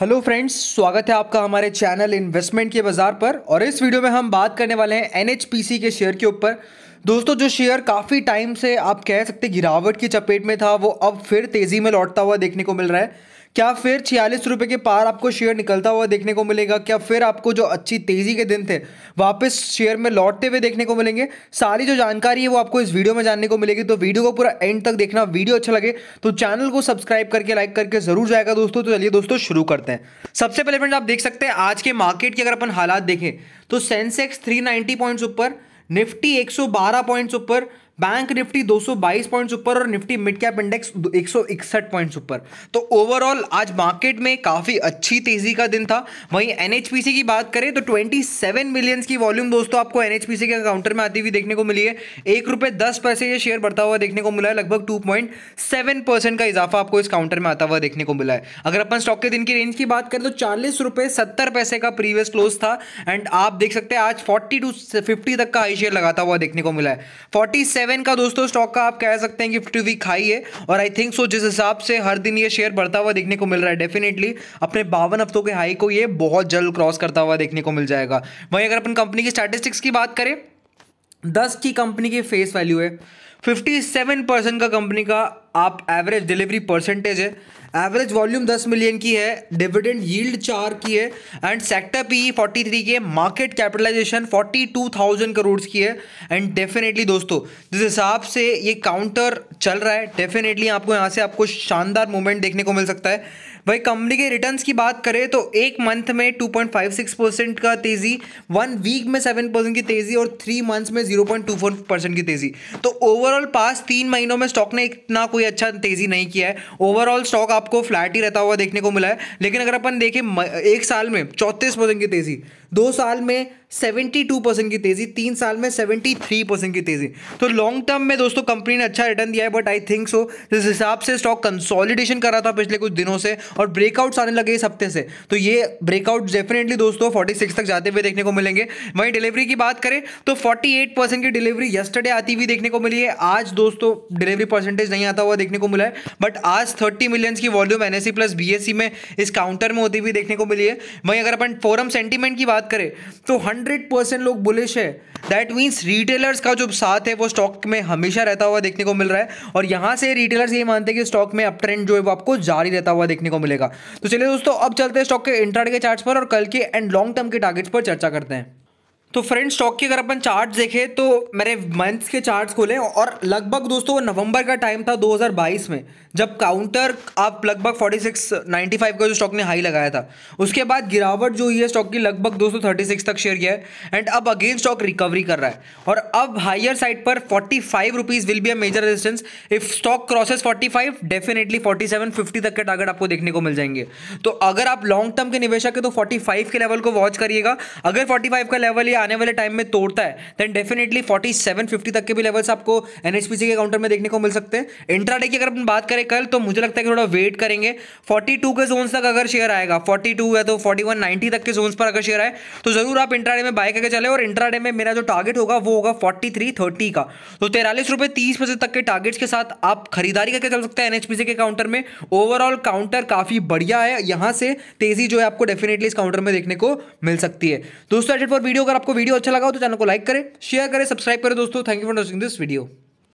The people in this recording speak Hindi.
हेलो फ्रेंड्स स्वागत है आपका हमारे चैनल इन्वेस्टमेंट के बाज़ार पर और इस वीडियो में हम बात करने वाले हैं एनएचपीसी के शेयर के ऊपर दोस्तों जो शेयर काफ़ी टाइम से आप कह सकते गिरावट की चपेट में था वो अब फिर तेज़ी में लौटता हुआ देखने को मिल रहा है क्या फिर छियालीस रुपए के पार आपको शेयर निकलता हुआ देखने को मिलेगा क्या फिर आपको जो अच्छी तेज़ी के दिन थे वापस शेयर में लौटते हुए देखने को मिलेंगे सारी जो जानकारी है वो आपको इस वीडियो में जानने को मिलेगी तो वीडियो को पूरा एंड तक देखना वीडियो अच्छा लगे तो चैनल को सब्सक्राइब करके लाइक करके ज़रूर जाएगा दोस्तों तो चलिए दोस्तों शुरू करते हैं सबसे पहले फ्रेंड आप देख सकते हैं आज के मार्केट की अगर अपन हालात देखें तो सेंसेक्स थ्री पॉइंट्स ऊपर निफ्टी 112 पॉइंट्स ऊपर बैंक निफ्टी 222 पॉइंट्स ऊपर और निफ्टी मिड कैप इंडेक्स एक पॉइंट्स ऊपर तो ओवरऑल आज मार्केट में काफ़ी अच्छी तेज़ी का दिन था वहीं एनएचपीसी की बात करें तो 27 सेवन मिलियंस की वॉल्यूम दोस्तों आपको एनएचपीसी के काउंटर में आती हुई देखने को मिली है एक रुपए दस पैसे ये शेयर बढ़ता हुआ देखने को मिला है लगभग टू का इजाफा आपको इस काउंटर में आता हुआ देखने को मिला है अगर अपन स्टॉक के दिन की रेंज की बात करें तो चालीस रुपये सत्तर पैसे का प्रीवियस क्लोज था एंड आप देख सकते हैं आज फोर्टी टू फिफ्टी तक का हाई शेयर लगाता हुआ देखने को मिला है फोर्टी सेवन का दोस्तों स्टॉक का आप कह सकते हैं कि फिफ्टी वीक हाई है और आई थिंक सो जिस हिसाब से हर दिन ये शेयर बढ़ता हुआ देखने को मिल रहा है डेफिनेटली अपने बावन हफ्तों के हाई को ये बहुत जल्द क्रॉस करता हुआ देखने को मिल जाएगा वहीं अगर अपन कंपनी की स्टैटिस्टिक्स की बात करें दस की कंपनी की फेस वैल्यू है फिफ्टी का कंपनी का आप एवरेज डिलीवरी परसेंटेज है एवरेज वॉल्यूम 10 मिलियन की है डिविडेंड यील्ड चार की है एंड सेक्टर पी 43 की मार्केट कैपिटलाइजेशन 42,000 करोड़ की है एंड डेफिनेटली दोस्तों जिस हिसाब से ये काउंटर चल रहा है डेफिनेटली आपको यहाँ से आपको शानदार मूवमेंट देखने को मिल सकता है वही कंपनी के रिटर्न्स की बात करें तो एक मंथ में 2.56 परसेंट का तेज़ी वन वीक में 7 परसेंट की तेज़ी और थ्री मंथ्स में 0.24 परसेंट की तेज़ी तो ओवरऑल पास तीन महीनों में स्टॉक ने इतना कोई अच्छा तेज़ी नहीं किया है ओवरऑल स्टॉक आपको फ्लैट ही रहता हुआ देखने को मिला है लेकिन अगर अपन देखें एक साल में चौंतीस की तेज़ी दो साल में 72 परसेंट की तेजी तीन साल में 73 परसेंट की तेजी तो लॉन्ग टर्म में दोस्तों कंपनी ने अच्छा रिटर्न दिया है बट आई थिंक सो जिस हिसाब से स्टॉक कंसोलिडेशन कर रहा था पिछले कुछ दिनों से और ब्रेकआउट्स आने लगे इस हफ्ते से तो ये ब्रेकआउट डेफिनेटली दोस्तों 46 तक जाते हुए देखने को मिलेंगे वहीं डिलीवरी की बात करें तो एट परसेंट की डिलीवरी यस्टरडे आती हुई देखने को मिली है आज दोस्तों डिलीवरी परसेंटेज नहीं आता हुआ देखने को मिला है बट आज थर्टी मिलियंस की वॉल्यूम एनएससी प्लस सी में इस काउंटर में होती हुई देखने को मिली है वहीं अगर अपन फोरम सेंटीमेंट की बात करें तो हंड हंड्रेड परसेंट लोग बुलिश है दैट मीन्स रिटेलर्स का जो साथ है वो स्टॉक में हमेशा रहता हुआ देखने को मिल रहा है और यहाँ से रिटेलर्स ये मानते हैं कि स्टॉक में अप ट्रेंड जो है वो आपको जारी रहता हुआ देखने को मिलेगा तो चलिए दोस्तों अब चलते हैं स्टॉक के इंट्राडे के चार्ट्स पर और कल के एंड लॉन्ग टर्म के टारगेट्स पर चर्चा करते हैं तो फ्रेंड स्टॉक की अगर अपन चार्ट देखें तो मेरे मंथ्स के चार्ट खोले और लगभग दोस्तों वो नवंबर का टाइम था 2022 में जब काउंटर आप लगभग 4695 का जो स्टॉक ने हाई लगाया था उसके बाद गिरावट जो हुई है स्टॉक की लगभग 236 तक शेयर किया है एंड अब अगेन स्टॉक रिकवरी कर रहा है और अब हायर साइड पर forty five rupees will be a major resistance if stock crosses forty five definitely forty seven fifty तक के टारगेट आपको देखने को मिल जाएंगे तो अगर आप लॉन्ग टर्म के निवेशक है तो फोर्टी फाइव के लेवल को वॉच करिएगा अगर फोर्टी फाइव का लेवल या आने वाले टाइम में तोड़ता है then definitely forty seven fifty तक के भी लेवल्स आपको एनएचपीसी के काउंटर में देखने को मिल सकते हैं इंट्राडे की अगर अपन बात करें कल तो मुझे लगता है कि थोड़ा वेट करेंगे फोर्टी टू के जोन तक अगर शेयर आएगा फोर्टी टू या तो फोर्टी वन नाइन्टी तक के जोन पर अगर शेयर आए तो जरूर आप इंट्राडे में बाय करके चले और इंट्राडे में मेरा जो टारगेट होगा वो होगा फोर्टी थ्री थर्टी का तो तेरालीस रुपये तीस पैसे तक के टारगेट्स के साथ आप खरीदारी करके चल सकते हैं एनएचपीसी के काउंटर में ओवरऑल काउंटर काफ़ी बढ़िया है यहां से तेजी जो है आपको डेफिनेटली इस काउंटर में देखने को मिल सकती है दोस्तों एडिट फॉर वीडियो अगर आपको वीडियो अच्छा लगा हो तो चैनल को लाइक करें शेयर करें सब्सक्राइब करें दोस्तों thank you for watching this video